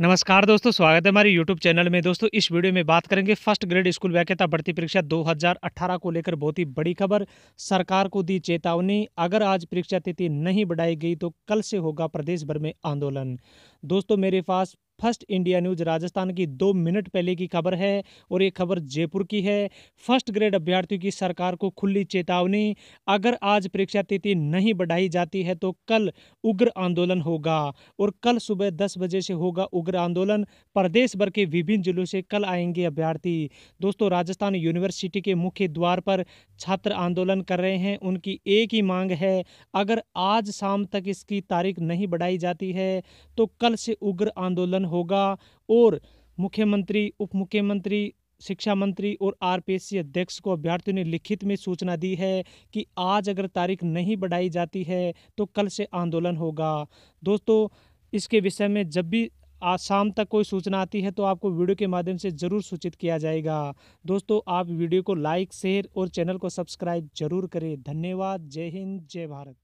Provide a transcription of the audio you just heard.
नमस्कार दोस्तों स्वागत है हमारे यूट्यूब चैनल में दोस्तों इस वीडियो में बात करेंगे फर्स्ट ग्रेड स्कूल व्याख्यता भर्ती परीक्षा 2018 को लेकर बहुत ही बड़ी खबर सरकार को दी चेतावनी अगर आज परीक्षा तिथि नहीं बढ़ाई गई तो कल से होगा प्रदेश भर में आंदोलन दोस्तों मेरे पास फर्स्ट इंडिया न्यूज राजस्थान की दो मिनट पहले की खबर है और ये खबर जयपुर की है फर्स्ट ग्रेड अभ्यर्थियों की सरकार को खुली चेतावनी अगर आज परीक्षा तिथि नहीं बढ़ाई जाती है तो कल उग्र आंदोलन होगा और कल सुबह दस बजे से होगा उग्र आंदोलन प्रदेश भर के विभिन्न जिलों से कल आएंगे अभ्यर्थी दोस्तों राजस्थान यूनिवर्सिटी के मुख्य द्वार पर छात्र आंदोलन कर रहे हैं उनकी एक ही मांग है अगर आज शाम तक इसकी तारीख नहीं बढ़ाई जाती है तो कल से उग्र आंदोलन होगा और मुख्यमंत्री उप मुख्यमंत्री शिक्षा मंत्री और आरपीएससी अध्यक्ष को अभ्यर्थियों ने लिखित में सूचना दी है कि आज अगर तारीख नहीं बढ़ाई जाती है तो कल से आंदोलन होगा दोस्तों इसके विषय में जब भी आज शाम तक कोई सूचना आती है तो आपको वीडियो के माध्यम से ज़रूर सूचित किया जाएगा दोस्तों आप वीडियो को लाइक शेयर और चैनल को सब्सक्राइब जरूर करें धन्यवाद जय हिंद जय भारत